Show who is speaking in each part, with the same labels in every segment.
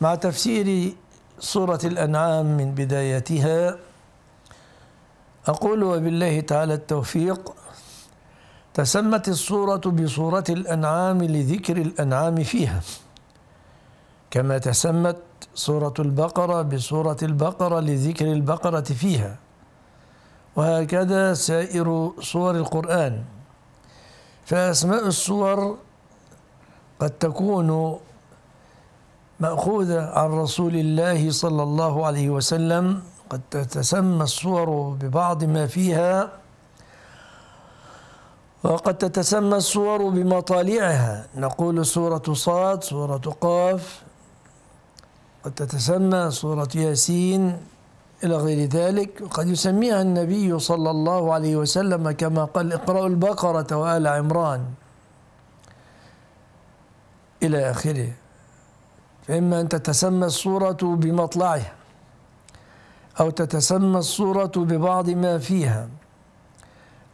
Speaker 1: مع تفسير سورة الأنعام من بدايتها أقول وبالله تعالى التوفيق تسمت السورة بصورة الأنعام لذكر الأنعام فيها كما تسمت سورة البقرة بصورة البقرة لذكر البقرة فيها وهكذا سائر صور القرآن فأسماء الصور قد تكون مأخوذة عن رسول الله صلى الله عليه وسلم قد تتسمى الصور ببعض ما فيها وقد تتسمى الصور بمطالعها نقول سورة صاد سورة قاف قد تتسمى سورة ياسين إلى غير ذلك قد يسميها النبي صلى الله عليه وسلم كما قال اقرأوا البقرة وآل عمران إلى آخره فإما أن تتسمى الصورة بمطلعها أو تتسمى الصورة ببعض ما فيها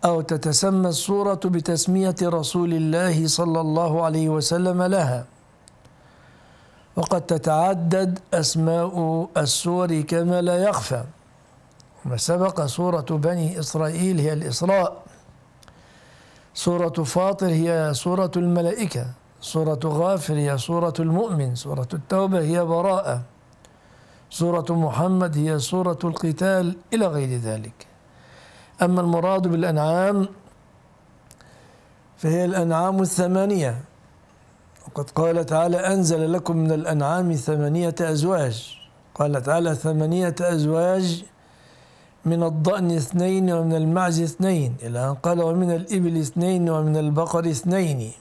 Speaker 1: أو تتسمى الصورة بتسمية رسول الله صلى الله عليه وسلم لها وقد تتعدد أسماء السور كما لا يخفى وما سبق سورة بني إسرائيل هي الإسراء سورة فاطر هي سورة الملائكة سورة غافر هي سورة المؤمن سورة التوبة هي براءة سورة محمد هي سورة القتال إلى غير ذلك أما المراد بالأنعام فهي الأنعام الثمانية وقد قال تعالى أنزل لكم من الأنعام ثمانية أزواج قال تعالى ثمانية أزواج من الضأن اثنين ومن المعز اثنين إلى أن قال ومن الإبل اثنين ومن البقر اثنين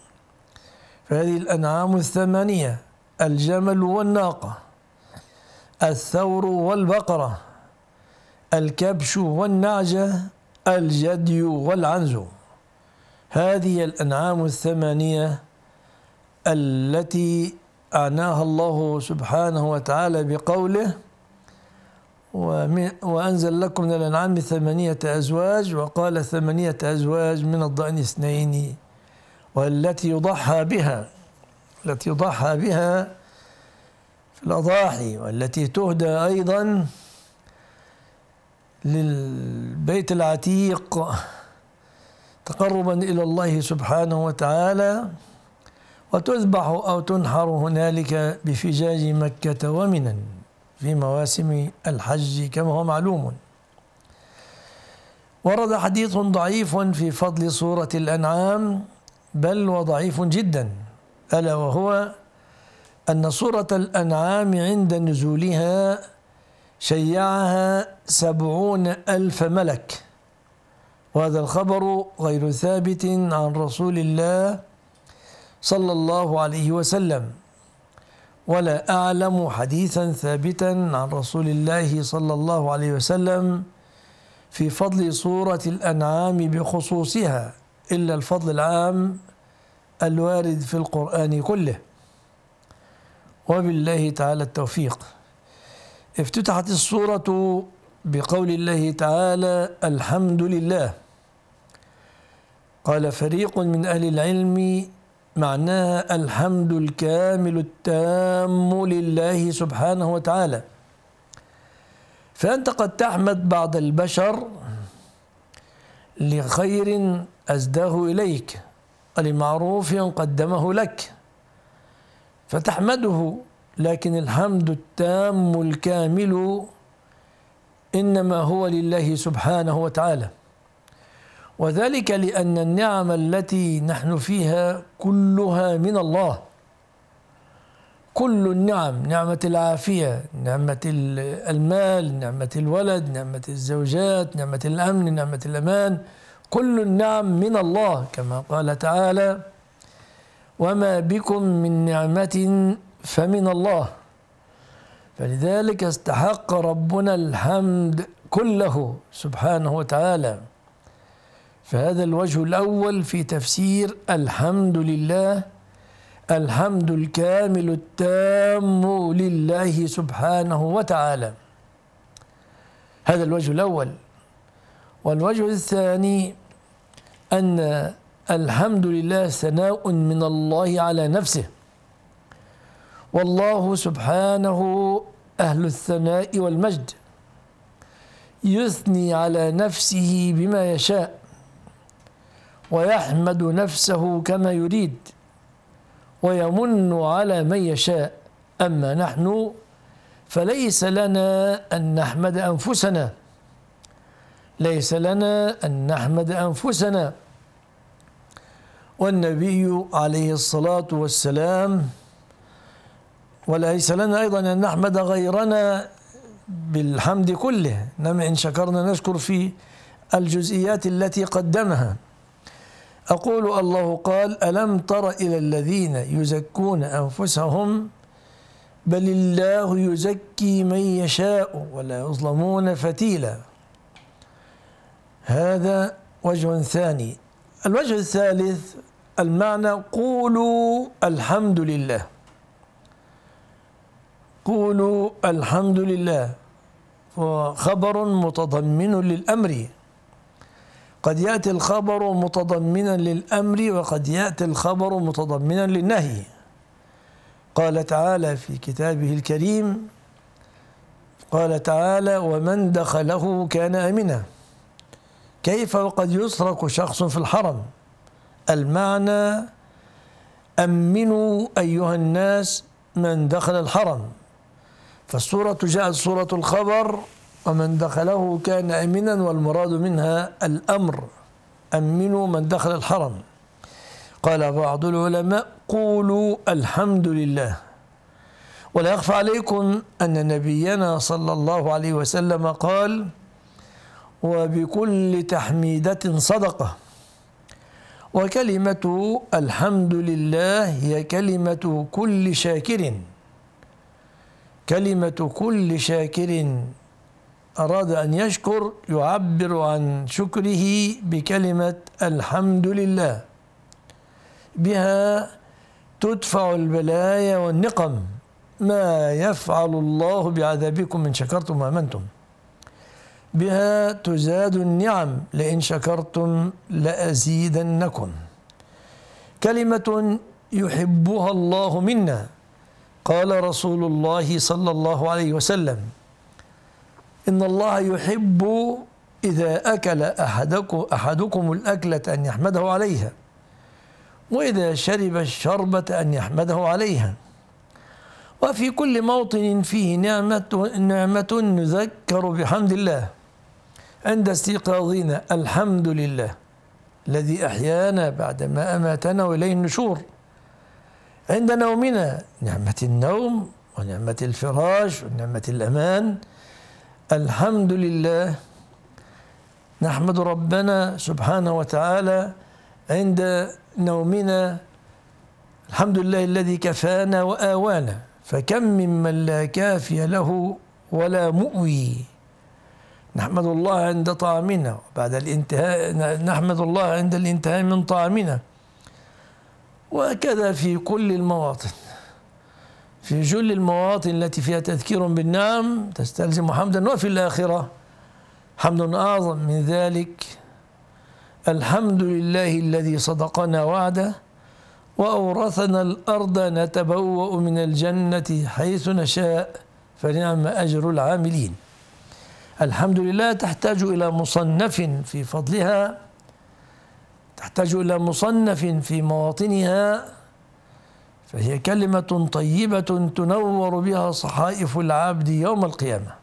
Speaker 1: فهذه الأنعام الثمانية الجمل والناقة الثور والبقرة الكبش والنعجة الجدي والعنز هذه الأنعام الثمانية التي أعناها الله سبحانه وتعالى بقوله وأنزل لكم من الأنعام ثمانية أزواج وقال ثمانية أزواج من الضأن اثنين والتي يضحى بها التي يضحى بها في الأضاحي والتي تهدى أيضا للبيت العتيق تقربا إلى الله سبحانه وتعالى وتذبح أو تنحر هنالك بفجاج مكة ومنى في مواسم الحج كما هو معلوم ورد حديث ضعيف في فضل سورة الأنعام بل وضعيف جدا ألا وهو أن سورة الأنعام عند نزولها شيعها سبعون ألف ملك وهذا الخبر غير ثابت عن رسول الله صلى الله عليه وسلم ولا أعلم حديثا ثابتا عن رسول الله صلى الله عليه وسلم في فضل سورة الأنعام بخصوصها إلا الفضل العام الوارد في القرآن كله وبالله تعالى التوفيق افتتحت الصورة بقول الله تعالى الحمد لله قال فريق من أهل العلم معناها الحمد الكامل التام لله سبحانه وتعالى فأنت قد تحمد بعض البشر لخير أزداه إليك ولمعروف قدمه لك فتحمده لكن الحمد التام الكامل إنما هو لله سبحانه وتعالى وذلك لأن النعم التي نحن فيها كلها من الله كل النعم نعمة العافية نعمة المال نعمة الولد نعمة الزوجات نعمة الأمن نعمة الأمان كل النعم من الله كما قال تعالى وما بكم من نعمة فمن الله فلذلك استحق ربنا الحمد كله سبحانه وتعالى فهذا الوجه الأول في تفسير الحمد لله الحمد الكامل التام لله سبحانه وتعالى هذا الوجه الأول والوجه الثاني أن الحمد لله ثناء من الله على نفسه والله سبحانه أهل الثناء والمجد يثني على نفسه بما يشاء ويحمد نفسه كما يريد ويمن على من يشاء أما نحن فليس لنا أن نحمد أنفسنا ليس لنا أن نحمد أنفسنا والنبي عليه الصلاة والسلام وليس لنا أيضا أن نحمد غيرنا بالحمد كله إنما إن شكرنا نشكر في الجزئيات التي قدمها أقول الله قال ألم تر إلى الذين يزكون أنفسهم بل الله يزكي من يشاء ولا يظلمون فتيلا هذا وجه ثاني الوجه الثالث المعنى قولوا الحمد لله قولوا الحمد لله خبر متضمن للأمر قد يأتي الخبر متضمنا للأمر وقد يأتي الخبر متضمنا للنهي قال تعالى في كتابه الكريم قال تعالى ومن دخله كان امنا كيف وقد يسرق شخص في الحرم المعنى أمنوا أيها الناس من دخل الحرم فالسورة جاءت سورة الخبر ومن دخله كان امنا والمراد منها الامر امنوا من دخل الحرم قال بعض العلماء قولوا الحمد لله ولا يخفى عليكم ان نبينا صلى الله عليه وسلم قال وبكل تحميدة صدقة وكلمة الحمد لله هي كلمة كل شاكر كلمة كل شاكر أراد أن يشكر يعبر عن شكره بكلمة الحمد لله بها تدفع البلايا والنقم ما يفعل الله بعذابكم إن شكرتم وآمنتم بها تزاد النعم لئن شكرتم لأزيدنكم كلمة يحبها الله منا قال رسول الله صلى الله عليه وسلم إن الله يحب إذا أكل أحدكم, أحدكم الأكلة أن يحمده عليها وإذا شرب الشربة أن يحمده عليها وفي كل موطن فيه نعمة, نعمة نذكر بحمد الله عند استيقاظنا الحمد لله الذي أحيانا بعدما أماتنا وإليه النشور عند نومنا نعمة النوم ونعمة الفراش ونعمة الأمان الحمد لله نحمد ربنا سبحانه وتعالى عند نومنا الحمد لله الذي كفانا وآوانا فكم ممن لا كافي له ولا مؤوي نحمد الله عند طعامنا بعد الانتهاء نحمد الله عند الانتهاء من طعامنا وهكذا في كل المواطن في جل المواطن التي فيها تذكير بالنعم تستلزم حمدا وفي الآخرة حمد أعظم من ذلك الحمد لله الذي صدقنا وعده وأورثنا الأرض نتبوأ من الجنة حيث نشاء فنعم أجر العاملين الحمد لله تحتاج إلى مصنف في فضلها تحتاج إلى مصنف في مواطنها فهي كلمة طيبة تنور بها صحائف العبد يوم القيامة